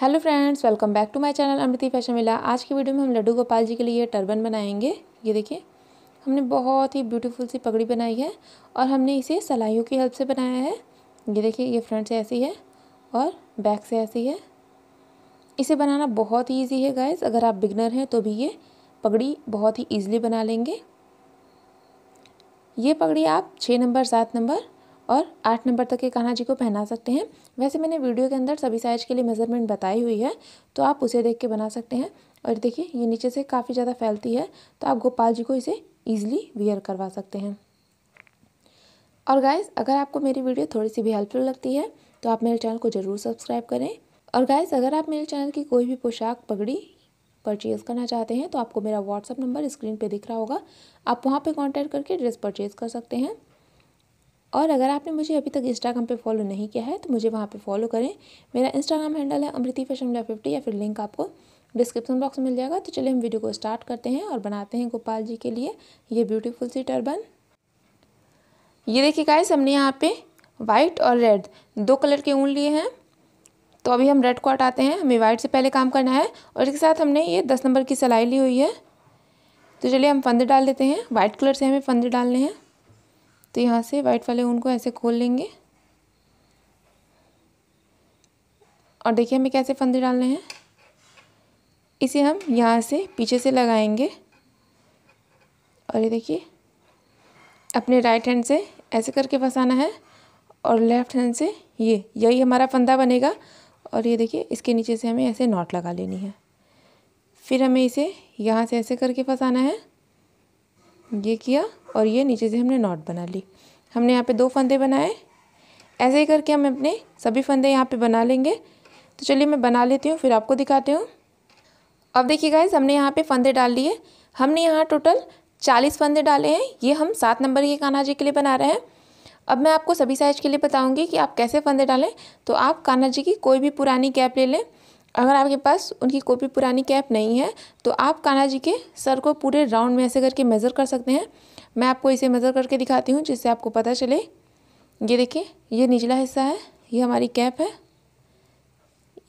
hello friends welcome back to my channel Amriti fashion मिला आज की वीडियो में हम लड्डू गोपाल जी के लिए टर्बन बनाएंगे ये देखिए हमने बहुत ही ब्यूटीफुल सी पगड़ी बनाई है और हमने इसे सलाइयों की हेल्प से बनाया है ये देखिए ये फ्रंट से ऐसी है और बैक से ऐसी है इसे बनाना बहुत ही ईजी है गाइज अगर आप बिगनर हैं तो भी ये पगड़ी बहुत ही ईजिली बना लेंगे ये पगड़ी आप छः नंबर सात नंबर और आठ नंबर तक के कान्हा जी को पहना सकते हैं वैसे मैंने वीडियो के अंदर सभी साइज के लिए मेज़रमेंट बताई हुई है तो आप उसे देख के बना सकते हैं और देखिए ये नीचे से काफ़ी ज़्यादा फैलती है तो आप गोपाल जी को इसे ईजिली वियर करवा सकते हैं और गाइज अगर आपको मेरी वीडियो थोड़ी सी भी हेल्पफुल लगती है तो आप मेरे चैनल को ज़रूर सब्सक्राइब करें और गाइज अगर आप मेरे चैनल की कोई भी पोशाक पगड़ी परचेज़ करना चाहते हैं तो आपको मेरा व्हाट्सअप नंबर स्क्रीन पे दिख रहा होगा आप वहाँ पे कांटेक्ट करके ड्रेस परचेज़ कर सकते हैं और अगर आपने मुझे अभी तक इंस्टाग्राम पे फॉलो नहीं किया है तो मुझे वहाँ पे फॉलो करें मेरा इंस्टाग्राम हैंडल है अमृति फैशन फिफ्टी या फिर लिंक आपको डिस्क्रिप्शन बॉक्स में मिल जाएगा तो चलिए हम वीडियो को स्टार्ट करते हैं और बनाते हैं गोपाल जी के लिए ये ब्यूटीफुल सी टर्बन ये देखिए गाइस हमने यहाँ पे वाइट और रेड दो कलर के ऊन लिए हैं तो अभी हम रेड को हटाते हैं हमें वाइट से पहले काम करना है और इसके साथ हमने ये दस नंबर की सिलाई ली हुई है तो चलिए हम फंदे डाल देते हैं वाइट कलर से हमें फंदे डालने हैं तो यहाँ से वाइट वाले ऊन को ऐसे खोल लेंगे और देखिए हमें कैसे फंदे डालने हैं इसे हम यहाँ से पीछे से लगाएंगे और ये देखिए अपने राइट हैंड से ऐसे करके फंसाना है और लेफ्ट हैंड से ये यही हमारा फंदा बनेगा और ये देखिए इसके नीचे से हमें ऐसे नॉट लगा लेनी है फिर हमें इसे यहाँ से ऐसे करके फंसाना है ये किया और ये नीचे से हमने नॉट बना ली हमने यहाँ पे दो फंदे बनाए ऐसे ही करके हम अपने सभी फंदे यहाँ पे बना लेंगे तो चलिए मैं बना लेती हूँ फिर आपको दिखाती हूँ अब देखिए गाइज हमने यहाँ पे फंदे डाल लिए हमने यहाँ टोटल चालीस फंदे डाले हैं ये हम सात नंबर के कान्हा जी के लिए बना रहे हैं अब मैं आपको सभी साइज के लिए बताऊँगी कि आप कैसे फंदे डालें तो आप कान्हा जी की कोई भी पुरानी कैप ले लें अगर आपके पास उनकी कोई भी पुरानी कैप नहीं है तो आप कान्हा जी के सर को पूरे राउंड में ऐसे करके मेज़र कर सकते हैं मैं आपको इसे मेज़र करके दिखाती हूँ जिससे आपको पता चले ये देखिए ये निचला हिस्सा है ये हमारी कैप है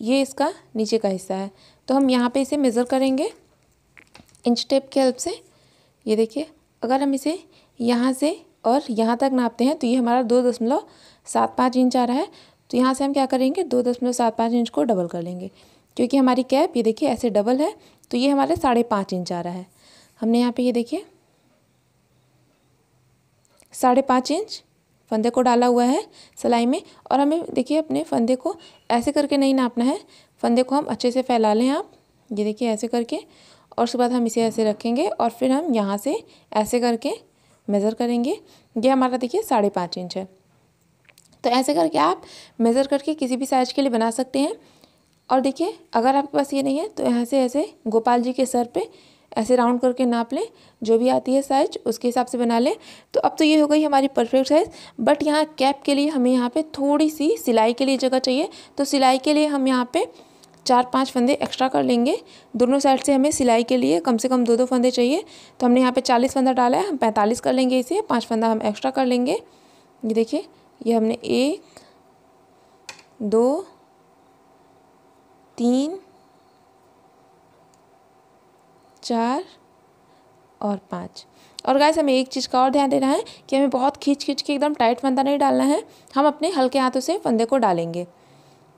ये इसका नीचे का हिस्सा है तो हम यहाँ पे इसे मेज़र करेंगे इंच टेप के हेल्प से ये देखिए अगर हम इसे यहाँ से और यहाँ तक नापते हैं तो ये हमारा दो दशमलव सात पाँच इंच आ रहा है तो यहाँ से हम क्या करेंगे दो दशमलव सात पाँच इंच को डबल कर लेंगे क्योंकि हमारी कैप ये देखिए ऐसे डबल है तो ये हमारे साढ़े पाँच इंच आ रहा है हमने यहाँ पर ये देखिए साढ़े पाँच इंच फंदे को डाला हुआ है सिलाई में और हमें देखिए अपने फंदे को ऐसे करके नहीं नापना है फंदे को हम अच्छे से फैला लें आप ये देखिए ऐसे करके और उसके बाद हम इसे ऐसे रखेंगे और फिर हम यहाँ से ऐसे करके मेज़र करेंगे ये हमारा देखिए साढ़े पाँच इंच है तो ऐसे करके आप मेज़र करके किसी भी साइज के लिए बना सकते हैं और देखिए अगर आपके पास ये नहीं है तो यहाँ से ऐसे गोपाल जी के सर पर ऐसे राउंड करके नाप लें जो भी आती है साइज उसके हिसाब से बना लें तो अब तो ये हो गई हमारी परफेक्ट साइज़ बट यहाँ कैप के लिए हमें यहाँ पे थोड़ी सी सिलाई के लिए जगह चाहिए तो सिलाई के लिए हम यहाँ पे चार पांच फंदे एक्स्ट्रा कर लेंगे दोनों साइड से हमें सिलाई के लिए कम से कम दो दो फंदे चाहिए तो हमने यहाँ पर चालीस फंदा डाला है हम पैंतालीस कर लेंगे इसे पाँच फंदा हम एक्स्ट्रा कर लेंगे ये देखिए ये हमने एक दो तीन चार और पाँच और गैस हमें एक चीज़ का और ध्यान देना है कि हमें बहुत खींच खींच के एकदम टाइट फंदा नहीं डालना है हम अपने हल्के हाथों से फंदे को डालेंगे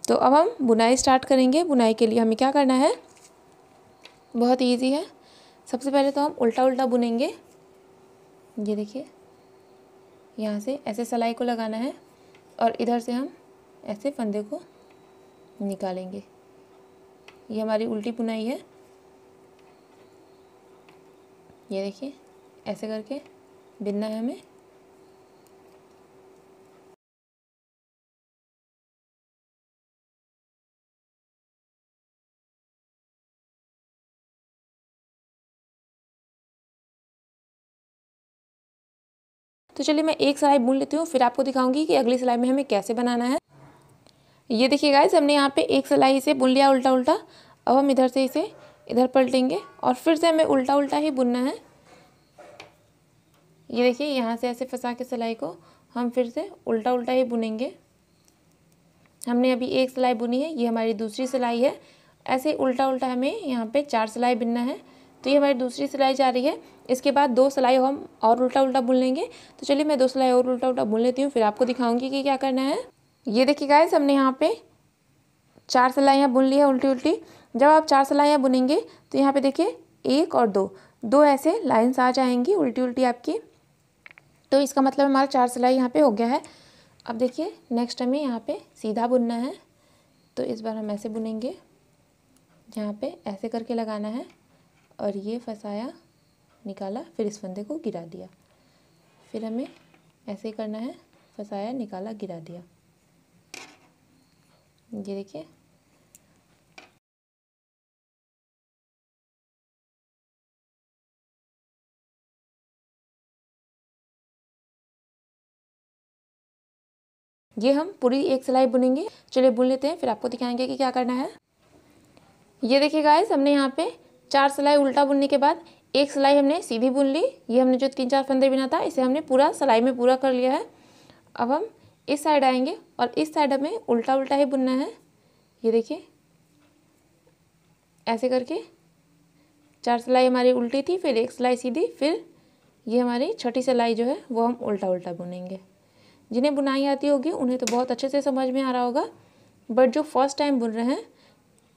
तो अब हम बुनाई स्टार्ट करेंगे बुनाई के लिए हमें क्या करना है बहुत ईजी है सबसे पहले तो हम उल्टा उल्टा बुनेंगे ये देखिए यहाँ से ऐसे सलाई को लगाना है और इधर से हम ऐसे फंदे को निकालेंगे ये हमारी उल्टी बुनाई है ये देखिए ऐसे करके बिनना है हमें तो चलिए मैं एक सिलाई बुन लेती हूँ फिर आपको दिखाऊंगी कि अगली सिलाई में हमें कैसे बनाना है ये देखिए गाइज हमने यहाँ पे एक सिलाई इसे बुन लिया उल्टा उल्टा अब हम इधर से इसे इधर पलटेंगे और फिर से हमें उल्टा उल्टा ही बुनना है ये देखिए यहाँ से ऐसे फंसा के सिलाई को हम फिर से उल्टा उल्टा ही बुनेंगे हमने अभी एक सिलाई बुनी है ये हमारी दूसरी सिलाई है ऐसे उल्टा उल्टा हमें यहाँ पे चार सिलाई बुनना है तो ये हमारी दूसरी सिलाई जा रही है इसके बाद दो सिलाई हम और उल्टा उल्टा बुन लेंगे तो चलिए मैं दो सिलाई और उल्टा उल्टा बुन लेती हूँ फिर आपको दिखाऊँगी कि क्या करना है ये देखिए गाइस हमने यहाँ पे चार सिलाइयाँ बुन ली है उल्टी उल्टी जब आप चार सिलाइयाँ बुनेंगे तो यहाँ पे देखिए एक और दो दो ऐसे लाइन्स आ जाएंगी उल्टी उल्टी आपकी तो इसका मतलब हमारा चार सिलाई यहाँ पे हो गया है अब देखिए नेक्स्ट हमें यहाँ पे सीधा बुनना है तो इस बार हम ऐसे बुनेंगे यहाँ पे ऐसे करके लगाना है और ये फंसाया निकाला फिर इस फंदे को गिरा दिया फिर हमें ऐसे करना है फंसाया निकाला गिरा दिया ये देखिए ये हम पूरी एक सिलाई बुनेंगे चलिए बुन लेते हैं फिर आपको दिखाएंगे कि क्या करना है ये देखिए गाइस हमने यहाँ पे चार सिलाई उल्टा बुनने के बाद एक सिलाई हमने सीधी बुन ली ये हमने जो तीन चार फंदे बिना था इसे हमने पूरा सिलाई में पूरा कर लिया है अब हम इस साइड आएंगे और इस साइड हमें उल्टा उल्टा ही बुनना है ये देखिए ऐसे करके चार सिलाई हमारी उल्टी थी फिर एक सिलाई सीधी फिर ये हमारी छठी सिलाई जो है वो हम उल्टा उल्टा बुनेंगे जिन्हें बुनाई आती होगी उन्हें तो बहुत अच्छे से समझ में आ रहा होगा बट जो फर्स्ट टाइम बुन रहे हैं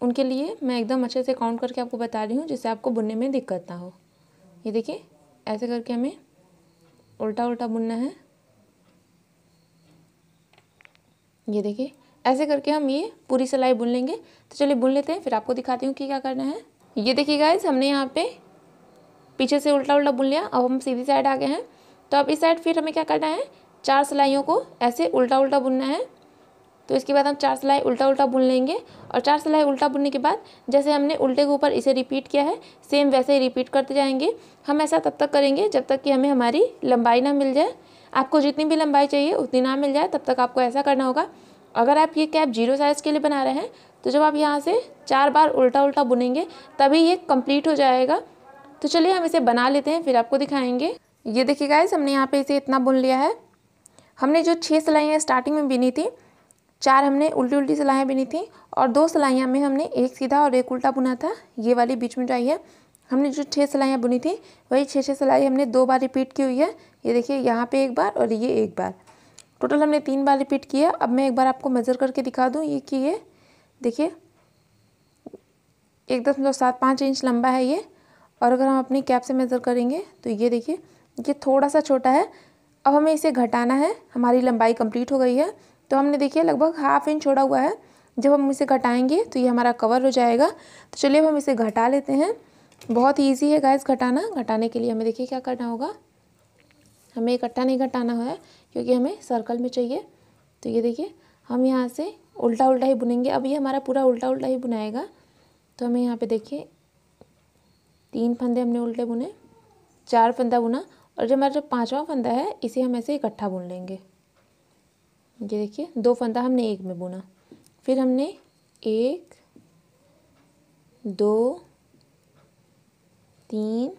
उनके लिए मैं एकदम अच्छे से काउंट करके आपको बता रही हूँ जिससे आपको बुनने में दिक्कत ना हो ये देखिए ऐसे करके हमें उल्टा उल्टा बुनना है ये देखिए ऐसे करके हम ये पूरी सिलाई बुन लेंगे तो चलिए बुन लेते हैं फिर आपको दिखाती हूँ कि क्या करना है ये देखिए गाइज हमने यहाँ पे पीछे से उल्टा उल्टा बुन लिया अब हम सीधी साइड आ गए हैं तो अब इस साइड फिर हमें क्या करना है चार सिलाइयों को ऐसे उल्टा उल्टा बुनना है तो इसके बाद हम चार सिलाई उल्टा उल्टा बुन लेंगे और चार सिलाई उल्टा बुनने के बाद जैसे हमने उल्टे के ऊपर इसे रिपीट किया है सेम वैसे ही रिपीट करते जाएंगे हम ऐसा तब तक करेंगे जब तक कि हमें हमारी लंबाई ना मिल जाए आपको जितनी भी लंबाई चाहिए उतनी ना मिल जाए तब तक आपको ऐसा करना होगा अगर आप ये कैप जीरो साइज़ के लिए बना रहे हैं तो जब आप यहाँ से चार बार उल्टा उल्टा बुनेंगे तभी ये कम्प्लीट हो जाएगा तो चलिए हम इसे बना लेते हैं फिर आपको दिखाएँगे ये देखिए गाइस हमने यहाँ पे इसे इतना बुन लिया है हमने जो छः सिलाइयाँ स्टार्टिंग में बिनी थी चार हमने उल्टी उल्टी सिलाइयाँ बिनी थी और दो सिलाइयाँ में हमने एक सीधा और एक उल्टा बुना था ये वाली बीच में जो आई है हमने जो छः सिलाइयाँ बुनी थी वही छः छः सिलाई हमने दो बार रिपीट की हुई है ये देखिए यहाँ पे एक बार और ये एक बार टोटल हमने तीन बार रिपीट किया अब मैं एक बार आपको मेज़र करके दिखा दूँ ये कि ये देखिए एक मतलब सात पाँच इंच लंबा है ये और अगर हम अपनी कैप से मेज़र करेंगे तो ये देखिए ये थोड़ा सा छोटा है अब हमें इसे घटाना है हमारी लंबाई कंप्लीट हो गई है तो हमने देखिए लगभग हाफ इंच छोड़ा हुआ है जब हम इसे घटाएंगे तो ये हमारा कवर हो जाएगा तो चलिए अब हम इसे घटा लेते हैं बहुत ईजी है गैस घटाना घटाने के लिए हमें देखिए क्या करना होगा हमें इकट्ठा नहीं घटाना है क्योंकि हमें सर्कल में चाहिए तो ये देखिए हम यहाँ से उल्टा उल्टा ही बुनेंगे अब ये हमारा पूरा उल्टा उल्टा ही बुनाएगा तो हमें यहाँ पे देखिए तीन फंदे हमने उल्टे बुने चार फंदा बुना और जो हमारा जो पाँचवा फंदा है इसे हम ऐसे इकट्ठा बुन लेंगे ये देखिए दो फंदा हमने एक में बुना फिर हमने एक दो तीन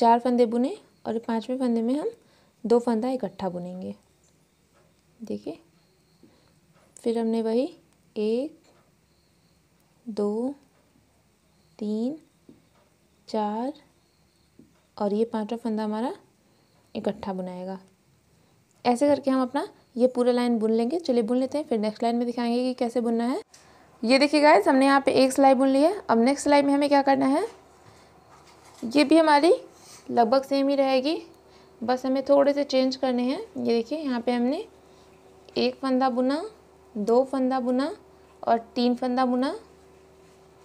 चार फंदे बुने और पाँचवें फंदे में हम दो फंदा इकट्ठा बुनेंगे देखिए फिर हमने वही एक दो तीन चार और ये पाँचवा फंदा हमारा इकट्ठा बुनाएगा ऐसे करके हम अपना ये पूरा लाइन बुन लेंगे चलिए बुन लेते हैं फिर नेक्स्ट लाइन में दिखाएंगे कि कैसे बुनना है ये देखिए गाइस हमने यहाँ पे एक सिलाई बुन ली है अब नेक्स्ट सिलाई में हमें क्या करना है ये भी हमारी लगभग सेम ही रहेगी बस हमें थोड़े से चेंज करने हैं ये देखिए यहाँ पर हमने एक फंदा बुना दो फंदा बुना और तीन फंदा बुना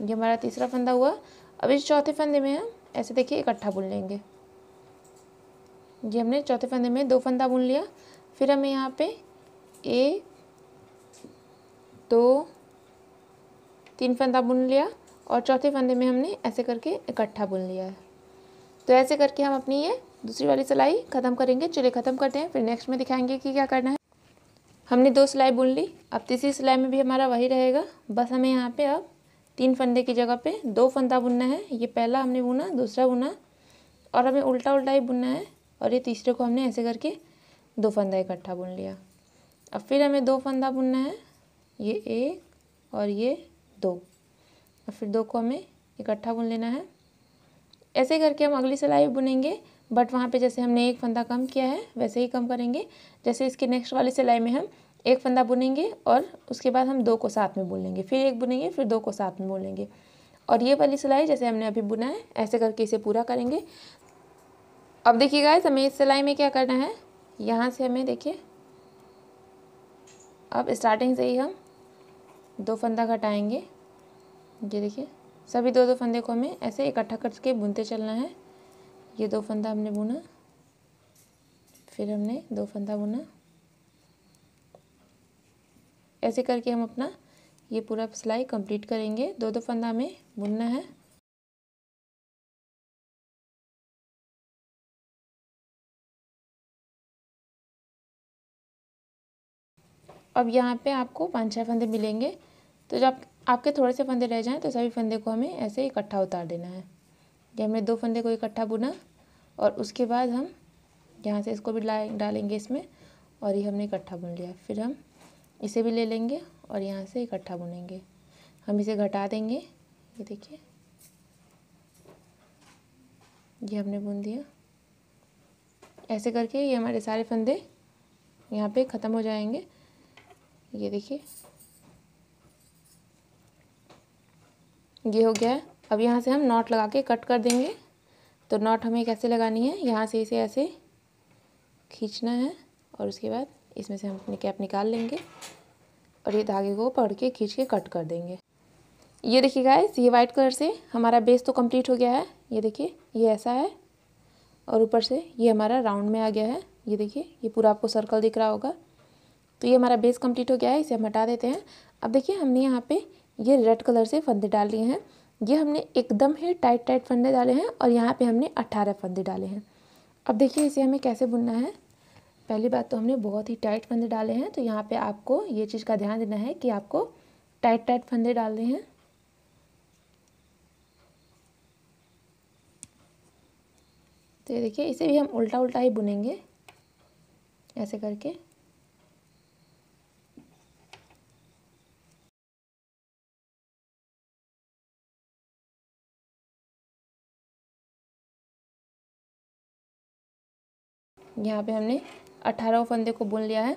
ये हमारा तीसरा फंदा हुआ अब इस चौथे फंदे में हम ऐसे देखिए इकट्ठा बुन लेंगे ये हमने चौथे फंदे में दो फंदा बुन लिया फिर हमें यहाँ पे ए दो तीन फंदा बुन लिया और चौथे फंदे में हमने ऐसे करके इकट्ठा बुन लिया है तो ऐसे करके हम अपनी ये दूसरी वाली सिलाई ख़त्म करेंगे चलिए ख़त्म करते हैं फिर नेक्स्ट में दिखाएंगे कि क्या करना है हमने दो सिलाई बुन ली अब तीसरी सिलाई में भी हमारा वही रहेगा बस हमें यहाँ पे अब तीन फंदे की जगह पे दो फंदा बुनना है ये पहला हमने बुना दूसरा बुना और हमें उल्टा उल्टा ही बुनना है और ये तीसरे को हमने ऐसे करके दो फंदा इकट्ठा बुन लिया अब फिर हमें दो फंदा बुनना है ये एक और ये दो और फिर दो को हमें इकट्ठा बुन लेना है ऐसे करके हम अगली सिलाई बुनेंगे बट वहाँ पे जैसे हमने एक फंदा कम किया है वैसे ही कम करेंगे जैसे इसके नेक्स्ट वाली सिलाई में हम एक फंदा बुनेंगे और उसके बाद हम दो को साथ में बुन लेंगे फिर एक बुनेंगे फिर दो को साथ में बुनेंगे और ये वाली सिलाई जैसे हमने अभी बुना है ऐसे करके इसे पूरा करेंगे अब देखिए गाइस हमें इस सिलाई में क्या करना है यहाँ से हमें देखिए अब स्टार्टिंग से ही हम दो फंदा घटाएंगे ये देखिए सभी दो दो फंदे को हमें ऐसे इकट्ठा करके बुनते चलना है ये दो फंदा हमने बुना फिर हमने दो फंदा बुना ऐसे करके हम अपना ये पूरा सिलाई कंप्लीट करेंगे दो दो फंदा में बुनना है अब यहाँ पे आपको पाँच छः फंदे मिलेंगे तो जब आपके थोड़े से फंदे रह जाएं तो सभी फंदे को हमें ऐसे इकट्ठा उतार देना है ये हमने दो फंदे को इकट्ठा बुना और उसके बाद हम यहाँ से इसको भी डालेंगे इसमें और ये हमने इकट्ठा बुन लिया फिर हम इसे भी ले लेंगे और यहाँ से इकट्ठा बुनेंगे हम इसे घटा देंगे ये देखिए ये हमने बुन दिया ऐसे करके ये हमारे सारे फंदे यहाँ पे ख़त्म हो जाएंगे ये देखिए ये हो गया है अब यहाँ से हम नॉट लगा के कट कर देंगे तो नॉट हमें कैसे लगानी है यहाँ से इसे ऐसे खींचना है और उसके बाद इसमें से हम अपनी कैप निकाल लेंगे और ये धागे को पकड़ के खींच के कट कर देंगे ये देखिए गाइस ये वाइट कलर से हमारा बेस तो कंप्लीट हो गया है ये देखिए ये ऐसा है और ऊपर से ये हमारा राउंड में आ गया है ये देखिए ये पूरा आपको सर्कल दिख रहा होगा तो ये हमारा बेस कंप्लीट हो गया है इसे हम हटा देते हैं अब देखिए हमने यहाँ पे ये रेड कलर से फंदे डाल लिए हैं ये हमने एकदम ही टाइट टाइट फंदे डाले हैं और यहाँ पे हमने अट्ठारह फंदे डाले हैं अब देखिए इसे हमें कैसे बुनना है पहली बात तो हमने बहुत ही टाइट फंदे डाले हैं तो यहाँ पे आपको ये चीज़ का ध्यान देना है कि आपको टाइट टाइट फंदे डालने हैं तो ये देखिए इसे भी हम उल्टा उल्टा ही बुनेंगे ऐसे करके यहाँ पे हमने अट्ठारह फंदे को बुन लिया है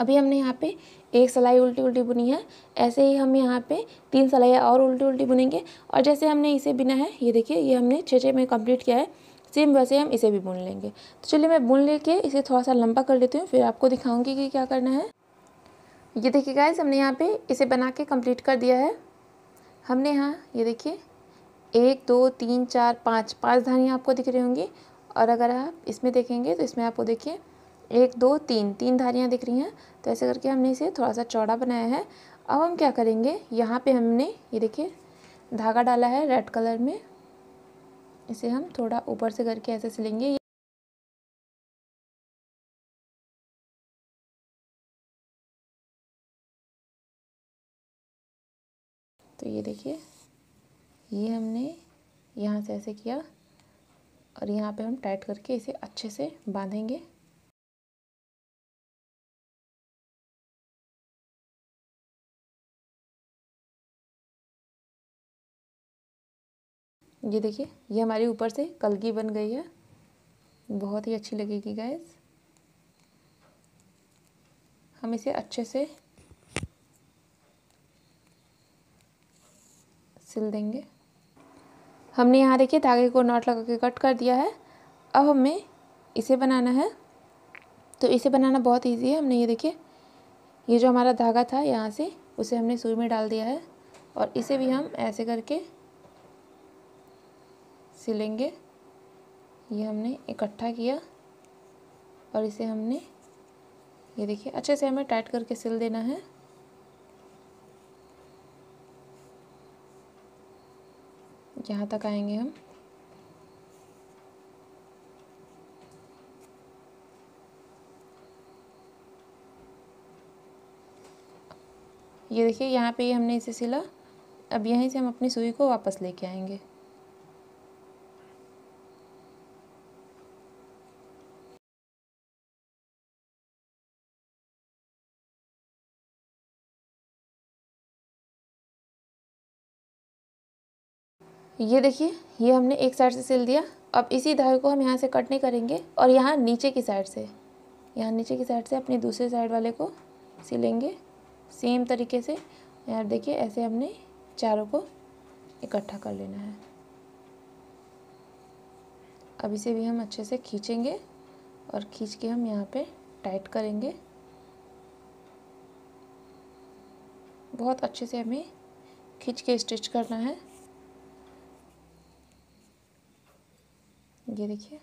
अभी हमने यहाँ पे एक सलाई उल्टी उल्टी बुनी है ऐसे ही हम यहाँ पे तीन सलाई और उल्टी उल्टी बुनेंगे और जैसे हमने इसे बिना है ये देखिए ये हमने छः छः में कंप्लीट किया है सेम वैसे हम इसे भी बुन लेंगे तो चलिए मैं बुन लेके इसे थोड़ा सा लंबा कर लेती हूँ फिर आपको दिखाऊँगी कि क्या करना है ये देखिए गाइज हमने यहाँ पर इसे बना के कम्प्लीट कर दिया है हमने यहाँ ये देखिए एक दो तीन चार पाँच पाँच धानियाँ आपको दिख रही होंगी और अगर आप इसमें देखेंगे तो इसमें आपको देखिए एक दो तीन तीन धारियाँ दिख रही हैं तो ऐसे करके हमने इसे थोड़ा सा चौड़ा बनाया है अब हम क्या करेंगे यहाँ पे हमने ये देखिए धागा डाला है रेड कलर में इसे हम थोड़ा ऊपर से करके ऐसे सिलेंगे तो ये देखिए ये हमने यहाँ से ऐसे किया और यहाँ पे हम टाइट करके इसे अच्छे से बांधेंगे ये देखिए ये हमारी ऊपर से कलगी बन गई है बहुत ही अच्छी लगेगी गैस हम इसे अच्छे से सिल देंगे हमने यहाँ देखिए धागे को नॉट लगा के कट कर दिया है अब हमें इसे बनाना है तो इसे बनाना बहुत इजी है हमने ये देखिए ये जो हमारा धागा था यहाँ से उसे हमने सुई में डाल दिया है और इसे भी हम ऐसे करके सिलेंगे ये हमने इकट्ठा किया और इसे हमने ये देखिए अच्छे से हमें टाइट करके सिल देना है यहाँ तक आएंगे हम ये देखिए यहाँ पे हमने इसे सिला अब यहीं से हम अपनी सुई को वापस लेके आएंगे ये देखिए ये हमने एक साइड से सिल दिया अब इसी धागे को हम यहाँ से कट नहीं करेंगे और यहाँ नीचे की साइड से यहाँ नीचे की साइड से अपने दूसरे साइड वाले को सिलेंगे सेम तरीके से यार देखिए ऐसे हमने चारों को इकट्ठा कर लेना है अब इसे भी हम अच्छे से खींचेंगे और खींच के हम यहाँ पे टाइट करेंगे बहुत अच्छे से हमें खींच के स्टिच करना है ये देखिए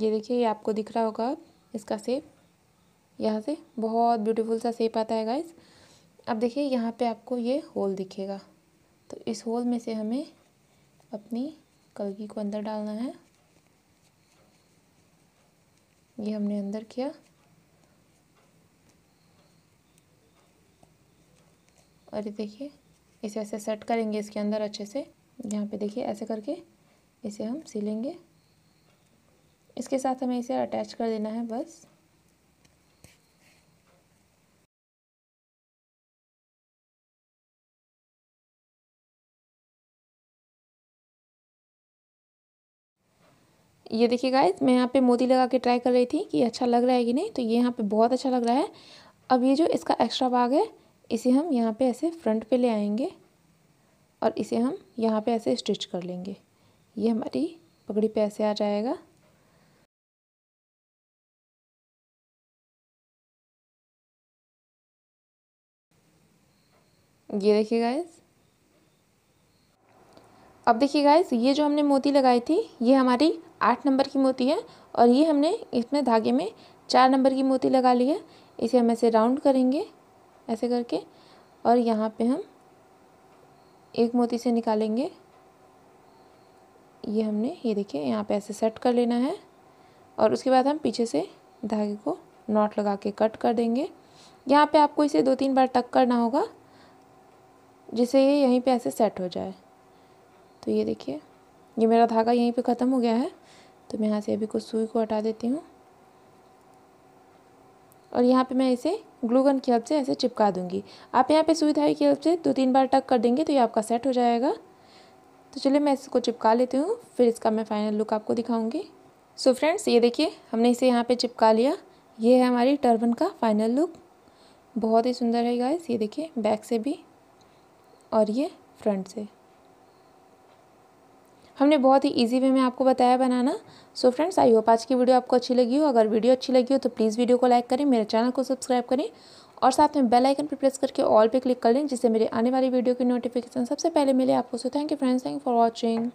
ये देखिए ये आपको दिख रहा होगा इसका सेप यहाँ से बहुत ब्यूटीफुल सा सेप आता है गाइस अब देखिए यहाँ पे आपको ये होल दिखेगा तो इस होल में से हमें अपनी कलगी को अंदर डालना है ये हमने अंदर किया और ये देखिए इसे ऐसे सेट करेंगे इसके अंदर अच्छे से यहाँ पे देखिए ऐसे करके इसे हम सिलेंगे इसके साथ हमें इसे अटैच कर देना है बस ये देखिए गाइस मैं यहाँ पे मोती लगा के ट्राई कर रही थी कि अच्छा लग रहा है कि नहीं तो ये यहाँ पे बहुत अच्छा लग रहा है अब ये जो इसका एक्स्ट्रा भाग है इसे हम यहाँ पे ऐसे फ्रंट पे ले आएंगे और इसे हम यहाँ पे ऐसे स्टिच कर लेंगे ये हमारी पगड़ी पे ऐसे आ जाएगा ये देखिए गाइस अब देखिए गाइस ये जो हमने मोती लगाई थी ये हमारी आठ नंबर की मोती है और ये हमने इसमें धागे में चार नंबर की मोती लगा ली है इसे हम ऐसे राउंड करेंगे ऐसे करके और यहाँ पे हम एक मोती से निकालेंगे ये हमने ये देखिए यहाँ पे ऐसे सेट कर लेना है और उसके बाद हम पीछे से धागे को नॉट लगा के कट कर देंगे यहाँ पे आपको इसे दो तीन बार टक करना होगा जिससे ये यहीं पे ऐसे सेट हो जाए तो ये देखिए ये मेरा धागा यहीं पे ख़त्म हो गया है तो मैं यहाँ से अभी कुछ सुई को हटा देती हूँ और यहाँ पे मैं इसे ग्लूगन की हेल्प से ऐसे चिपका दूँगी आप यहाँ पे सुई धाई की हेल्प से दो तीन बार टक कर देंगे तो ये आपका सेट हो जाएगा तो चलिए मैं इसको चिपका लेती हूँ फिर इसका मैं फाइनल लुक आपको दिखाऊँगी सो फ्रेंड्स ये देखिए हमने इसे यहाँ पर चिपका लिया ये है हमारी टर्बन का फाइनल लुक बहुत ही सुंदर है गाइस ये देखिए बैक से भी और ये फ्रंट से हमने बहुत ही ईजी वे में आपको बताया बनाना सो फ्रेंड्स आई होप आज की वीडियो आपको अच्छी लगी हो अगर वीडियो अच्छी लगी हो तो प्लीज़ वीडियो को लाइक करें मेरे चैनल को सब्सक्राइब करें और साथ में बेल आइकन पर प्रेस करके ऑल पे क्लिक कर लें जिससे मेरे आने वाली वीडियो की नोटिफिकेशन सबसे पहले मिले आपको so thank you friends thank for watching